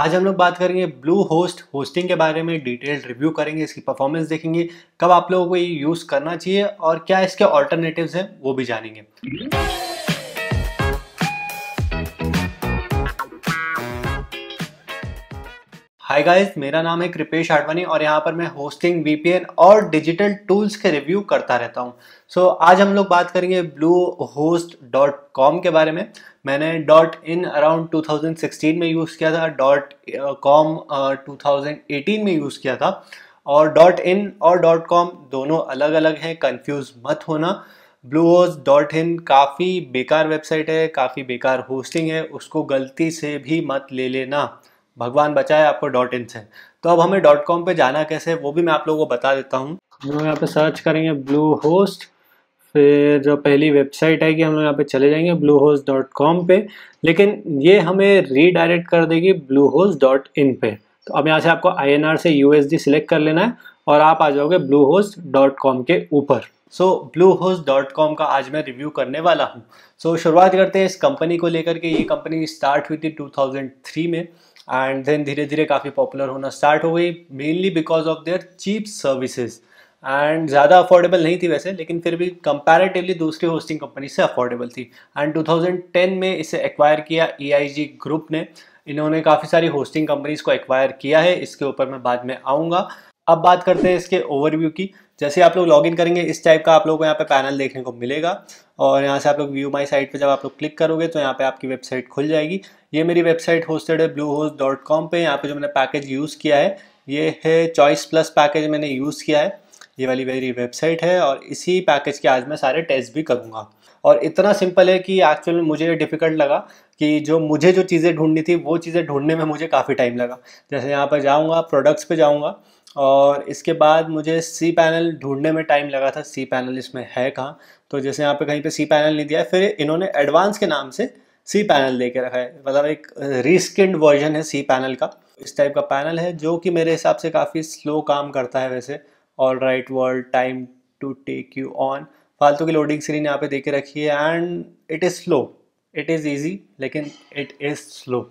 आज हम लोग बात करेंगे ब्लू होस्ट होस्टिंग के बारे में डिटेल रिव्यू करेंगे इसकी परफॉर्मेंस देखेंगे कब आप लोगों को ये यूज़ करना चाहिए और क्या इसके ऑल्टरनेटिव्स हैं वो भी जानेंगे हाय गाइस मेरा नाम है कृपेश आडवाणी और यहाँ पर मैं होस्टिंग वीपीएन और डिजिटल टूल्स के रिव्यू करता रहता हूँ सो so, आज हम लोग बात करेंगे ब्लू होस्ट डॉट कॉम के बारे में मैंने डॉट इन अराउंड 2016 में यूज़ किया था डॉट कॉम टू में यूज़ किया था और डॉट इन और डॉट कॉम दोनों अलग अलग हैं कन्फ्यूज़ मत होना ब्लू होस्ट डॉट इन काफ़ी बेकार वेबसाइट है काफ़ी बेकार होस्टिंग है उसको गलती से भी मत ले लेना भगवान बचाए आपको डॉट इन से तो अब हमें डॉट कॉम पर जाना कैसे वो भी मैं आप लोगों को बता देता हूँ हम लोग यहाँ पे सर्च करेंगे ब्लू होस्ट फिर जो पहली वेबसाइट आएगी हम लोग यहाँ पे चले जाएंगे ब्लू होस्ट डॉट कॉम पर लेकिन ये हमें रीडायरेक्ट कर देगी ब्लू होस्ट डॉट इन पे तो अब यहाँ से आपको आई एन आर से यू एस डी सिलेक्ट कर लेना है और आप आ जाओगे ब्लू होस्ट डॉट कॉम के ऊपर so Bluehost dot com का आज मैं रिव्यू करने वाला हूँ सो so, शुरुआत करते हैं इस कंपनी को लेकर के ये कंपनी स्टार्ट हुई थी टू थाउजेंड थ्री में एंड देन धीरे धीरे काफ़ी पॉपुलर होना स्टार्ट हो गई mainly because of their cheap services and ज़्यादा अफोर्डेबल नहीं थी वैसे लेकिन फिर भी कंपैरेटिवली दूसरी होस्टिंग कंपनी से अफोर्डेबल थी एंड 2010 में इसे एक्वायर किया ई ग्रुप ने इन्होंने काफ़ी सारी होस्टिंग कंपनीज को एक्वायर किया है इसके ऊपर मैं बाद में आऊँगा अब बात करते हैं इसके ओवरव्यू की जैसे आप लोग लॉग करेंगे इस टाइप का आप लोग को यहाँ पे पैनल देखने को मिलेगा और यहाँ से आप लोग व्यू माई साइट पर जब आप लोग क्लिक करोगे तो यहाँ पे आपकी वेबसाइट खुल जाएगी ये मेरी वेबसाइट होस्टेड है ब्लू होस्ट डॉट कॉम पर यहाँ पर जो मैंने पैकेज यूज़ किया है ये है चॉइस प्लस पैकेज मैंने यूज़ किया है ये वाली मेरी वेबसाइट है और इसी पैकेज के आज मैं सारे टेस्ट भी करूँगा और इतना सिंपल है कि एक्चुअल में मुझे डिफ़िकल्ट लगा कि जो मुझे जो चीज़ें ढूंढनी थी वो चीज़ें ढूंढने में मुझे काफ़ी टाइम लगा जैसे यहाँ पर जाऊँगा प्रोडक्ट्स पर जाऊँगा और इसके बाद मुझे सी पैनल ढूंढने में टाइम लगा था सी पैनल इसमें है कहाँ तो जैसे यहाँ पे कहीं पे सी पैनल नहीं दिया है फिर इन्होंने एडवांस के नाम से सी पैनल दे के रखा है मतलब एक रिस्किंड वर्जन है सी पैनल का इस टाइप का पैनल है जो कि मेरे हिसाब से काफ़ी स्लो काम करता है वैसे all right world time to take you on फालतू की लोडिंग स्क्रीन यहाँ पे दे के रखी है and it is slow it is easy लेकिन it is slow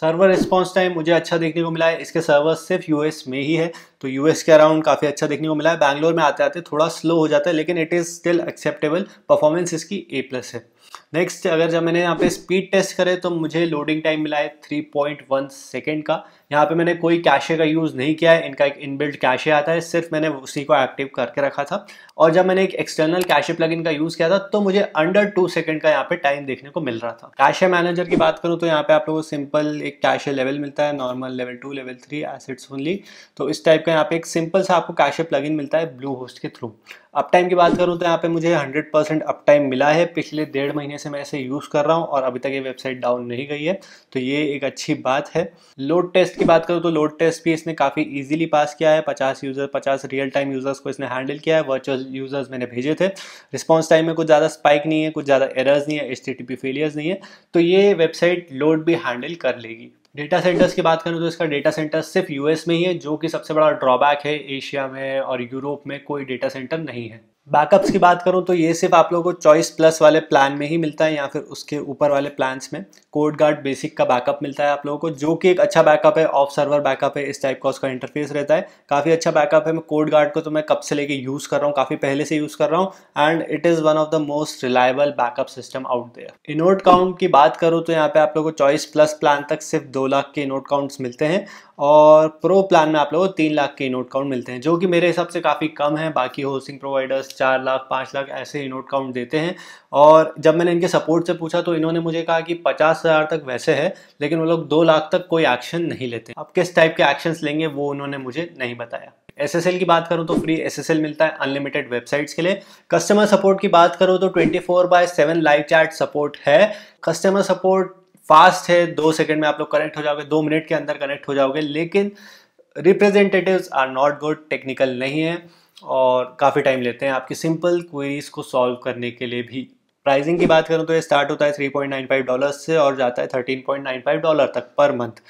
server response time मुझे अच्छा देखने को मिला है इसके सर्वर सिर्फ यूएस में ही है तो यूएस के अराउंड काफ़ी अच्छा देखने को मिला है बैंगलोर में आते आते थोड़ा स्लो हो जाता है लेकिन it is still acceptable performance इसकी ए प्लस है नेक्स्ट अगर जब मैंने यहाँ पे स्पीड टेस्ट करे तो मुझे लोडिंग टाइम मिला है थ्री पॉइंट वन सेकेंड का यहाँ पे मैंने कोई कैशे का यूज़ नहीं किया है इनका एक इनबिल्ट कैशे आता है सिर्फ मैंने उसी को एक्टिव करके रखा था और जब मैंने एक एक्सटर्नल कैशे प्लगइन का यूज़ किया था तो मुझे अंडर टू सेकेंड का यहाँ पे टाइम देखने को मिल रहा था कैशे मैनेजर की बात करूँ तो यहाँ पे आप लोगों को सिंपल एक कैशे लेवल मिलता है normal level two level three acids only तो इस टाइप का सकते हैं यहाँ पे एक सिंपल सा आपको लग इन मिलता है ब्लू होस्ट के थ्रू अप टाइम की बात करूँ तो यहाँ पे मुझे 100 परसेंट अप टाइम मिला है पिछले डेढ़ महीने से मैं इसे यूज़ कर रहा हूँ और अभी तक ये वेबसाइट डाउन नहीं गई है तो ये एक अच्छी बात है लोड टेस्ट की बात करूँ तो लोड टेस्ट भी इसने काफ़ी ईजिली पास किया है पचास यूज़र पचास रियल टाइम यूज़र्स को इसने हैंडल किया है वर्चुअल यूज़र्स मैंने भेजे थे रिस्पॉन्स टाइम में कुछ ज़्यादा स्पाइक नहीं है कुछ ज़्यादा एरर्स नहीं है एच फेलियर्स नहीं है तो ये वेबसाइट लोड भी हैंडल कर लेगी डेटा सेंटर्स की बात करूँ तो इसका डेटा सेंटर सिर्फ यूएस में ही है जो कि सबसे बड़ा ड्रॉबैक है एशिया में और यूरोप में कोई डेटा सेंटर नहीं है बैकअप्स की बात करूं तो ये सिर्फ आप लोगों को चॉइस प्लस वाले प्लान में ही मिलता है या फिर उसके ऊपर वाले प्लान्स में कोड गार्ड बेसिक का बैकअप मिलता है आप लोगों को जो कि एक अच्छा बैकअप है ऑफ सर्वर बैकअप है इस टाइप का उसका इंटरफेस रहता है काफ़ी अच्छा बैकअप है मैं कोड गार्ड को तो मैं कब से लेके यूज़ कर रहा हूँ काफ़ी पहले से यूज़ कर रहा हूँ and it is one of the most reliable backup system out there inode count की बात करूँ तो यहाँ पर आप लोग को चॉइस प्लस प्लान तक सिर्फ दो लाख के इनोट काउंट्स मिलते हैं और प्रो प्लान में आप लोगों को तीन लाख के इनोट काउंट मिलते हैं जो कि मेरे हिसाब से काफ़ी कम है बाकी होस्टिंग प्रोवाइडर्स चार लाख पाँच लाख ऐसे ही नोट काउंट देते हैं और जब मैंने इनके सपोर्ट से पूछा तो इन्होंने मुझे कहा कि पचास हज़ार तक वैसे है लेकिन वो लोग दो लाख तक कोई एक्शन नहीं लेते अब किस टाइप के एक्शंस लेंगे वो उन्होंने मुझे नहीं बताया एसएसएल की बात करूँ तो फ्री एसएसएल मिलता है अनलिमिटेड वेबसाइट्स के लिए कस्टमर सपोर्ट की बात करूँ तो twenty four by seven live chat support है कस्टमर सपोर्ट फास्ट है दो सेकंड में आप लोग कनेक्ट हो जाओगे दो मिनट के अंदर कनेक्ट हो जाओगे लेकिन representatives are not good technical नहीं है और काफ़ी टाइम लेते हैं आपकी सिंपल क्वेरीज़ को सॉल्व करने के लिए भी प्राइसिंग की बात करूँ तो ये स्टार्ट होता है 3.95 डॉलर से और जाता है 13.95 डॉलर तक पर मंथ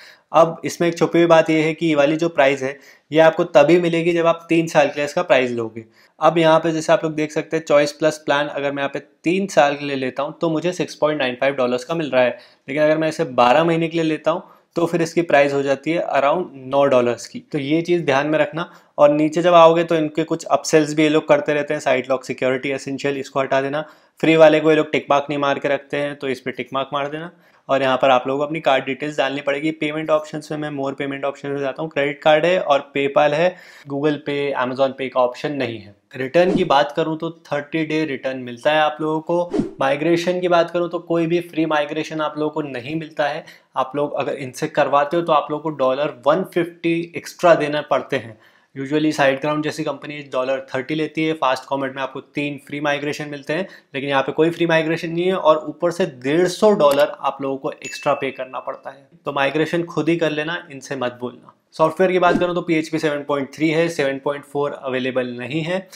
अब इसमें एक छुपी हुई बात यह है कि ये वाली जो प्राइस है ये आपको तभी मिलेगी जब आप तीन साल के लिए इसका प्राइस लोगे अब यहाँ पे जैसे आप लोग देख सकते हैं चॉइस प्लस प्लान अगर मैं यहाँ पे तीन साल के लिए लेता हूँ तो मुझे सिक्स डॉलर्स का मिल रहा है लेकिन अगर मैं इसे बारह महीने के लिए लेता हूँ तो फिर इसकी प्राइस हो जाती है अराउंड नौ डॉलर्स की तो ये चीज़ ध्यान में रखना और नीचे जब आओगे तो इनके कुछ अपसेल्स भी ये लोग करते रहते हैं साइड लॉक सिक्योरिटी एसेंशियल इसको हटा देना फ्री वाले को ये लोग टिक मार्क नहीं मार के रखते हैं तो इस पर टिक मार्क मार देना और यहाँ पर आप लोगों को अपनी कार्ड डिटेल्स डालनी पड़ेगी पेमेंट ऑप्शन में मैं मोर पेमेंट ऑप्शन में जाता हूँ क्रेडिट कार्ड है और पेपाल है गूगल पे अमेजोन पे का ऑप्शन नहीं है रिटर्न की बात करूँ तो 30 डे रिटर्न मिलता है आप लोगों को माइग्रेशन की बात करूँ तो कोई भी फ्री माइग्रेशन आप लोगों को नहीं मिलता है आप लोग अगर इनसे करवाते हो तो आप लोगों को डॉलर 150 एक्स्ट्रा देना पड़ते हैं यूजुअली साइड ग्राउंड जैसी कंपनी डॉलर थर्टी लेती है फास्ट कॉमेट में आपको तीन फ्री माइग्रेशन मिलते हैं लेकिन यहाँ पे कोई फ्री माइग्रेशन नहीं है और ऊपर से डेढ़ सौ डॉलर आप लोगों को एक्स्ट्रा पे करना पड़ता है तो माइग्रेशन खुद ही कर लेना इनसे मत बोलना सॉफ्टवेयर की बात करूँ तो P H P seven point three है सेवन पॉइंट फोर अवेलेबल नहीं है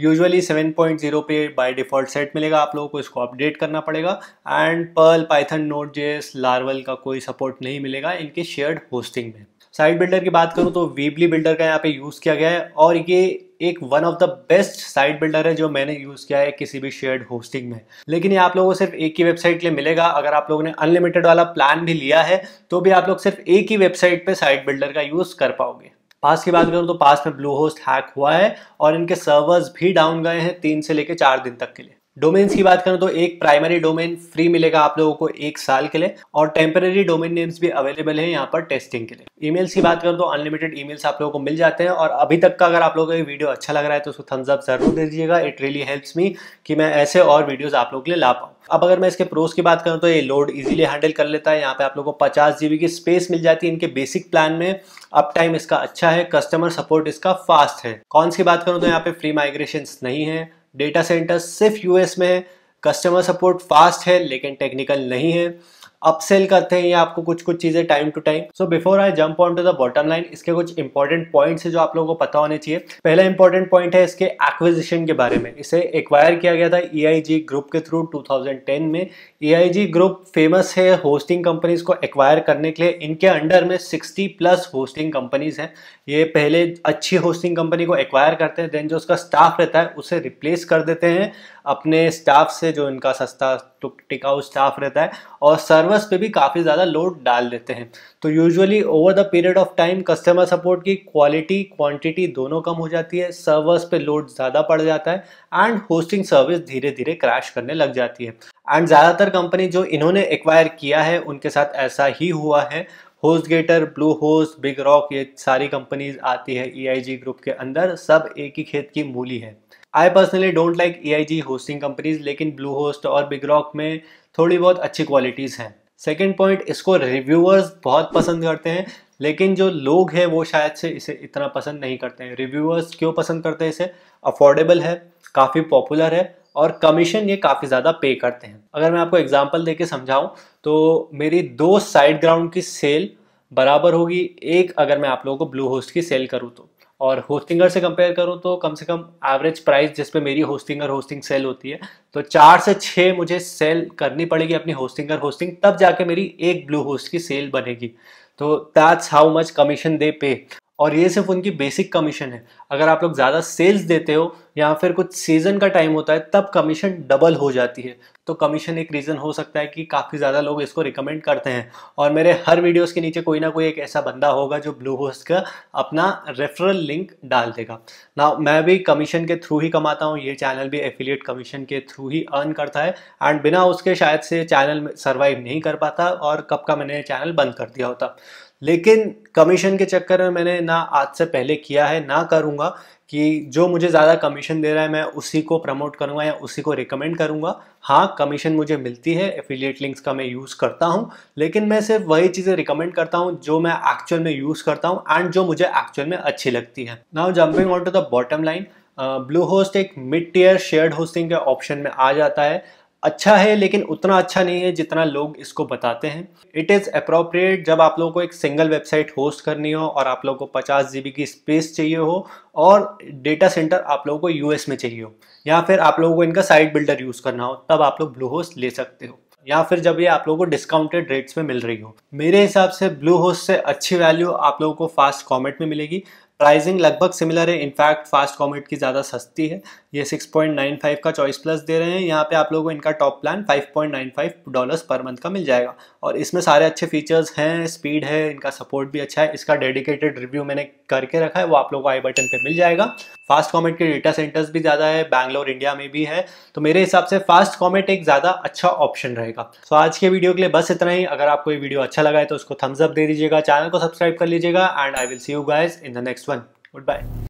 यूजुअली सेवन पॉइंट जीरो पे बाई डिफ़ॉल्ट सेट मिलेगा आप लोगों को इसको अपडेट करना पड़ेगा and Perl Python Node JS Laravel का कोई सपोर्ट नहीं मिलेगा इनके शेयर्ड होस्टिंग में साइड बिल्डर की बात करूँ तो वीबली बिल्डर का यहाँ पे यूज़ किया गया है और ये एक one of the best site builder है जो मैंने यूज़ किया है किसी भी शेयर्ड होस्टिंग में लेकिन ये आप लोगों को सिर्फ एक ही वेबसाइट के लिए मिलेगा अगर आप लोगों ने अनलिमिटेड वाला प्लान भी लिया है तो भी आप लोग सिर्फ एक ही वेबसाइट पर साइट बिल्डर का यूज़ कर पाओगे पास की बात करूँ तो पास में ब्लू होस्ट हैक हुआ है और इनके सर्वर्स भी डाउन गए हैं तीन से लेकर चार दिन तक के लिए डोमेन्स की बात करें तो एक प्राइमरी डोमेन फ्री मिलेगा आप लोगों को एक साल के लिए और टेम्पररी डोमेन नेम्स भी अवेलेबल है यहाँ पर टेस्टिंग के लिए ईमेल्स की बात करें तो अनलिमिटेड ईमेल्स आप लोगों को मिल जाते हैं और अभी तक का अगर आप लोगों को ये वीडियो अच्छा लग रहा है तो उसको थम्स अप जरूर दे दीजिएगा इट रियली हेल्प्स मी कि मैं ऐसे और वीडियोज आप लोगों के लिए ला पाऊँ अब अगर मैं इसके प्रोस की बात करूँ तो ये लोड इजीली हैंडल कर लेता है यहाँ पे आप लोगों को पचास जीबी की स्पेस मिल जाती है इनके बेसिक प्लान में अप टाइम इसका अच्छा है कस्टमर सपोर्ट इसका फास्ट है कौन सी बात करूँ तो यहाँ पे फ्री माइग्रेशन नहीं है डेटा सेंटर सिर्फ यूएस में है कस्टमर सपोर्ट फास्ट है लेकिन टेक्निकल नहीं है अपसेल करते हैं या आपको कुछ कुछ चीजें time to time so before I jump on to the bottom line इसके कुछ इंपॉर्टेंट पॉइंट्स है जो आप लोगों को पता होने चाहिए पहला इंपॉर्टेंट पॉइंट है इसके एक्विजिशन के बारे में इसे एक्वायर किया गया था ई e ग्रुप के थ्रू टेन में ई ग्रुप फेमस है होस्टिंग कंपनीज को एक्वायर करने के लिए इनके अंडर में सिक्सटी प्लस होस्टिंग कंपनीज हैं ये पहले अच्छी होस्टिंग कंपनी को एक्वायर करते हैं देन जो उसका स्टाफ रहता है उसे रिप्लेस कर देते हैं अपने स्टाफ से जो इनका सस्ता तो टिका स्टाफ रहता है और सर्वर्स पे भी काफ़ी ज़्यादा लोड डाल देते हैं तो usually over the period of time customer support की क्वालिटी क्वांटिटी दोनों कम हो जाती है सर्वर्स पे लोड ज़्यादा पड़ जाता है एंड होस्टिंग सर्विस धीरे धीरे क्रैश करने लग जाती है एंड ज़्यादातर कंपनी जो इन्होंने एक्वायर किया है उनके साथ ऐसा ही हुआ है HostGator Bluehost BigRock ये सारी कंपनीज आती है ई e ग्रुप के अंदर सब एक ही खेत की मूली है I personally don't like E I G hosting companies लेकिन ब्लू होस्ट और बिग रॉक में थोड़ी बहुत अच्छी क्वालिटीज़ हैं सेकेंड पॉइंट इसको रिव्यूअर्स बहुत पसंद करते हैं लेकिन जो लोग हैं वो शायद से इसे इतना पसंद नहीं करते हैं रिव्यूअर्स क्यों पसंद करते हैं इसे अफोर्डेबल है काफ़ी पॉपुलर है और कमीशन ये काफ़ी ज़्यादा पे करते हैं अगर मैं आपको एग्जाम्पल दे के समझाऊँ तो मेरी दो साइड ग्राउंड की सेल बराबर होगी एक अगर मैं आप लोगों को ब्लू होस्ट की सेल करूँ तो और होस्टिंगर से कंपेयर करूँ तो कम से कम एवरेज प्राइस जिस पे मेरी होस्टिंगर होस्टिंग सेल होती है तो चार से छः मुझे सेल करनी पड़ेगी अपनी होस्टिंगर होस्टिंग तब जाके मेरी एक ब्लू होस्ट की सेल बनेगी तो that's how much commission they pay और ये सिर्फ उनकी बेसिक कमीशन है अगर आप लोग ज़्यादा सेल्स देते हो या फिर कुछ सीजन का टाइम होता है तब कमीशन डबल हो जाती है तो कमीशन एक रीज़न हो सकता है कि काफ़ी ज़्यादा लोग इसको रिकमेंड करते हैं और मेरे हर वीडियोस के नीचे कोई ना कोई एक ऐसा बंदा होगा जो ब्लू होस्ट का अपना रेफरल लिंक डाल देगा ना मैं भी कमीशन के थ्रू ही कमाता हूँ ये चैनल भी एफिलिएट कमीशन के थ्रू ही अर्न करता है एंड बिना उसके शायद से चैनल सर्वाइव नहीं कर पाता और कब का मैंने चैनल बंद कर दिया होता लेकिन कमीशन के चक्कर में मैंने ना आज से पहले किया है ना करूँगा कि जो मुझे ज़्यादा कमीशन दे रहा है मैं उसी को प्रमोट करूँगा या उसी को रिकमेंड करूँगा हाँ कमीशन मुझे मिलती है एफिलिएट लिंक्स का मैं यूज़ करता हूँ लेकिन मैं सिर्फ वही चीज़ें रिकमेंड करता हूँ जो मैं एक्चुअल में यूज़ करता हूँ एंड जो मुझे एक्चुअल में अच्छी लगती है now jumping on to the bottom line Bluehost एक मिड टीयर शेयर्ड होस्टिंग के ऑप्शन में आ जाता है अच्छा है लेकिन उतना अच्छा नहीं है जितना लोग इसको बताते हैं इट इज़ अप्रोप्रिएट जब आप लोगों को एक सिंगल वेबसाइट होस्ट करनी हो और आप लोगों को पचास जी की स्पेस चाहिए हो और डेटा सेंटर आप लोगों को यूएस में चाहिए हो या फिर आप लोगों को इनका साइट बिल्डर यूज़ करना हो तब आप लोग ब्लू होस्ट ले सकते हो या फिर जब ये आप लोगों को डिस्काउंटेड रेट्स में मिल रही हो मेरे हिसाब से ब्लू होस्ट से अच्छी वैल्यू आप लोगों को फास्ट कॉमेट में मिलेगी प्राइसिंग लगभग सिमिलर है इनफैक्ट फास्ट कॉमेट की ज़्यादा सस्ती है ये 6.95 का चॉइस प्लस दे रहे हैं यहाँ पे आप लोगों को इनका top plan 5.95 dollars per month का मिल जाएगा और इसमें सारे अच्छे फीचर्स हैं स्पीड है इनका सपोर्ट भी अच्छा है इसका डेडिकेटेड रिव्यू मैंने करके रखा है वो आप लोगों को आई बटन पे मिल जाएगा फास्ट कॉमेट के डेटा सेंटर्स भी ज़्यादा है बैंगलोर इंडिया में भी है तो मेरे हिसाब से फास्ट कॉमेट एक ज़्यादा अच्छा ऑप्शन रहेगा तो आज के वीडियो के लिए बस इतना ही अगर आपको ये वीडियो अच्छा लगा है तो उसको थम्स अप दे दीजिएगा चैनल को सब्सक्राइब कर लीजिएगा and I will see you guys in the next one good bye